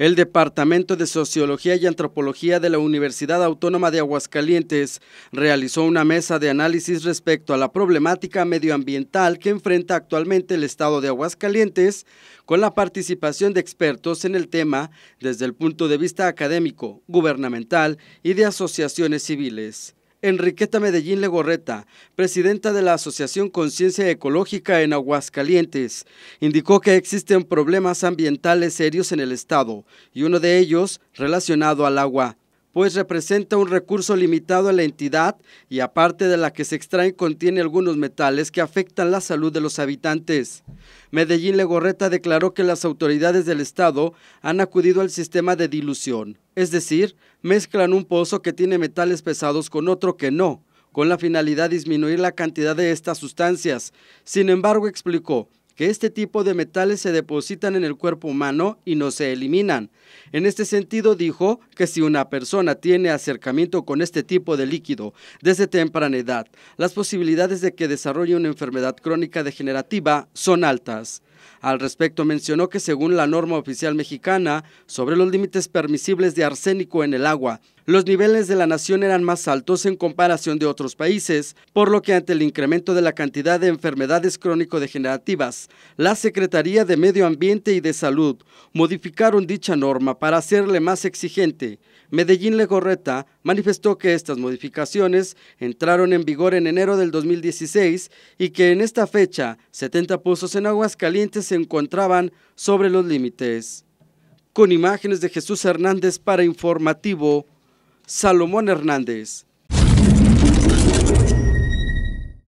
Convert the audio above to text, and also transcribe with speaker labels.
Speaker 1: El Departamento de Sociología y Antropología de la Universidad Autónoma de Aguascalientes realizó una mesa de análisis respecto a la problemática medioambiental que enfrenta actualmente el Estado de Aguascalientes, con la participación de expertos en el tema desde el punto de vista académico, gubernamental y de asociaciones civiles. Enriqueta Medellín Legorreta, presidenta de la Asociación Conciencia Ecológica en Aguascalientes, indicó que existen problemas ambientales serios en el estado y uno de ellos relacionado al agua pues representa un recurso limitado a la entidad y aparte de la que se extrae contiene algunos metales que afectan la salud de los habitantes. Medellín Legorreta declaró que las autoridades del Estado han acudido al sistema de dilución, es decir, mezclan un pozo que tiene metales pesados con otro que no, con la finalidad de disminuir la cantidad de estas sustancias. Sin embargo, explicó, que este tipo de metales se depositan en el cuerpo humano y no se eliminan. En este sentido, dijo que si una persona tiene acercamiento con este tipo de líquido desde temprana edad, las posibilidades de que desarrolle una enfermedad crónica degenerativa son altas. Al respecto mencionó que según la norma oficial mexicana sobre los límites permisibles de arsénico en el agua, los niveles de la nación eran más altos en comparación de otros países, por lo que ante el incremento de la cantidad de enfermedades crónico-degenerativas, la Secretaría de Medio Ambiente y de Salud modificaron dicha norma para hacerle más exigente. Medellín Legorreta manifestó que estas modificaciones entraron en vigor en enero del 2016 y que en esta fecha 70 pozos en aguas calientes se encontraban sobre los límites. Con imágenes de Jesús Hernández para Informativo, Salomón Hernández.